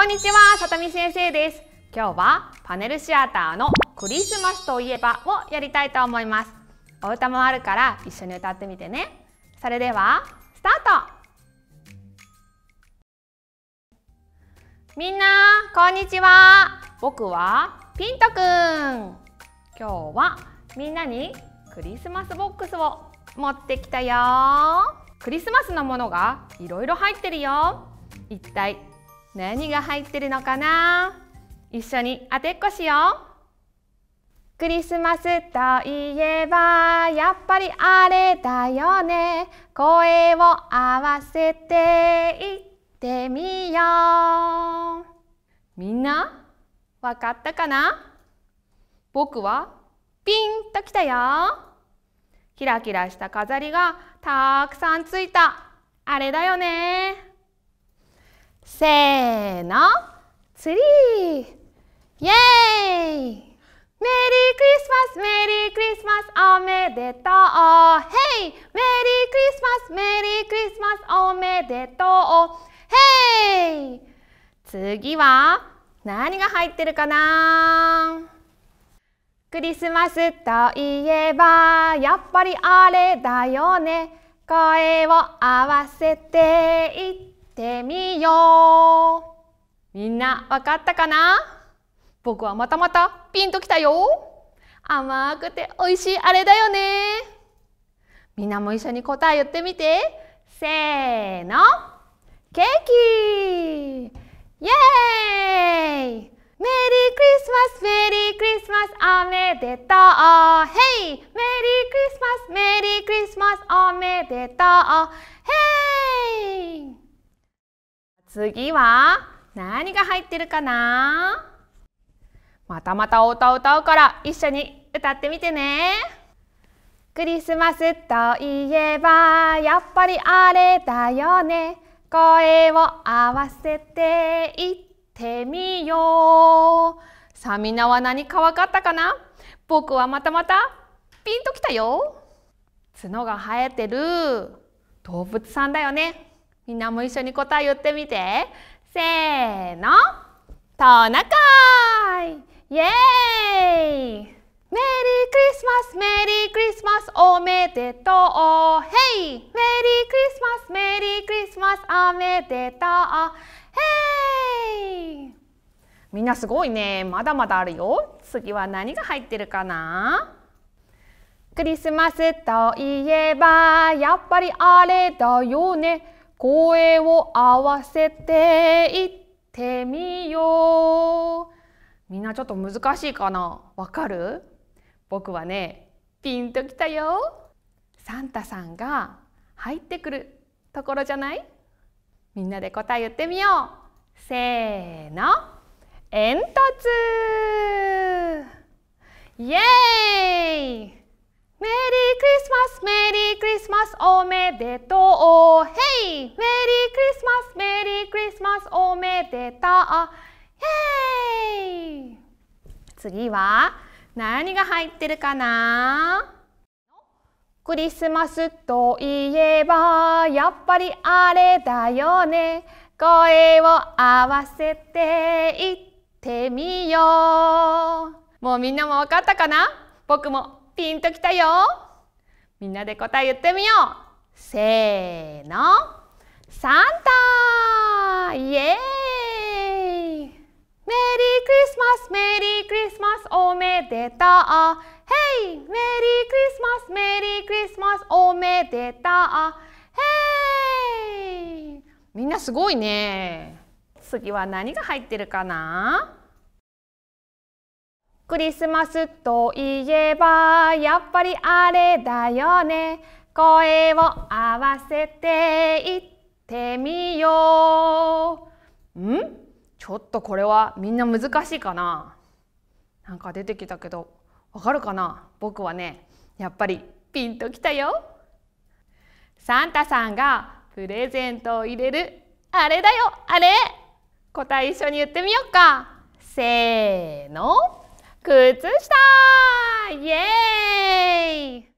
こんにちは、さとみ先生です。今日はパネルシアターのクリスマスといえばをやりたいと思います。お歌もあるから一緒に歌ってみてね。それでは、スタートみんな、こんにちは。僕はピントくん。今日はみんなにクリスマスボックスを持ってきたよ。クリスマスのものがいろいろ入ってるよ。一体何が入ってるのかな一緒に当てっこしようクリスマスといえばやっぱりあれだよね声を合わせていってみようみんなわかったかな僕はピンときたよキラキラした飾りがたくさんついたあれだよねせーのツリーイェーイメリークリスマスメリークリスマスおめでとうヘイメリークリスマスメリークリスマスおめでとうヘイ次は何が入ってるかなクリスマスといえばやっぱりあれだよね声を合わせていってしてみようみんなわかったかな僕はまたまたピンときたよ甘くて美味しいあれだよねみんなも一緒に答え言ってみてせーのケーキイエーイメリークリスマスメリークリスマスおめでとうヘイメリークリスマスメリークリスマスおめでとう次は何が入ってるかなまたまたお歌を歌うから一緒に歌ってみてねクリスマスといえばやっぱりあれだよね声を合わせていってみようさあみんなは何かわかったかな僕はまたまたピンときたよ角が生えてる動物さんだよねみんなも一緒に答え言ってみて。せーの。トナカイイエーイメリークリスマスメリークリスマスおめでとうヘイメリークリスマスメリークリスマスおめでとうヘイみんなすごいね。まだまだあるよ。次は何が入ってるかなクリスマスといえばやっぱりあれだよね。声を合わせていってみようみんなちょっと難しいかなわかる僕はねピンときたよサンタさんが入ってくるところじゃないみんなで答え言ってみようせーの煙突イエマスおめでとう Hey! メリークリスマスメリークリスマスおめでとう Hey! 次は何が入ってるかなクリスマスといえばやっぱりあれだよね声を合わせていってみようもうみんなもわかったかな僕もピンときたよみんなで答え言ってみようせーのサンタイエーイメリークリスマスメリークリスマスおめでとうヘイメリークリスマスメリークリスマスおめでとうヘイみんなすごいね次は何が入ってるかなクリスマスといえばやっぱりあれだよね声を合わせていってみようんちょっとこれはみんな難しいかななんか出てきたけどわかるかな僕はねやっぱりピンときたよサンタさんがプレゼントを入れるあれだよあれ答え一緒に言ってみようかせーの靴下イエーイメリークリ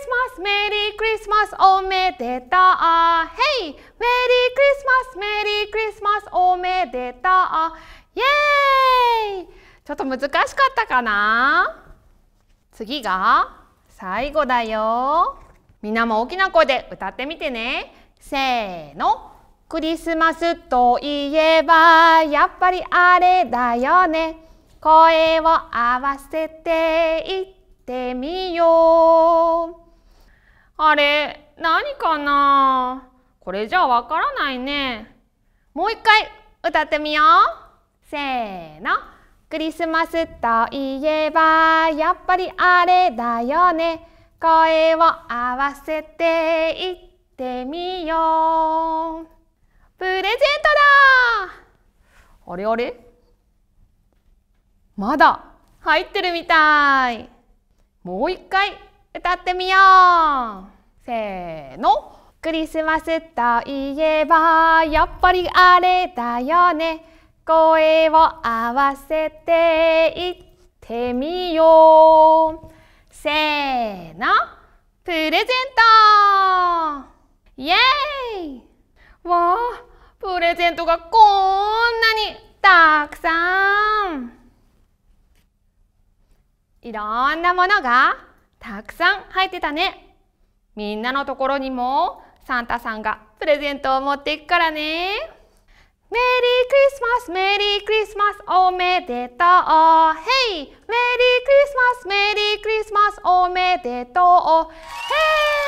スマスメリークリスマスおめでとうヘイメリークリスマスメリークリスマスおめでとうイエーイちょっと難しかったかな次が最後だよみんなも大きな声で歌ってみてねせーのクリスマスといえばやっぱりあれだよね声を合わせていってみよう。あれ、何かなこれじゃわからないね。もう一回歌ってみよう。せーの。クリスマスといえば、やっぱりあれだよね。声を合わせていってみよう。プレゼントだあれあれまだ入ってるみたいもう一回歌ってみようせーのクリスマスといえばやっぱりあれだよね声を合わせていってみようせーのプレゼントイエーイわあプレゼントがこんなにたくさんいろんなものがたくさん入ってたね。みんなのところにもサンタさんがプレゼントを持っていくからね。メリークリスマス、メリークリスマス、おめでとう。ヘイメリークリスマス、メリークリスマス、おめでとう。ヘイ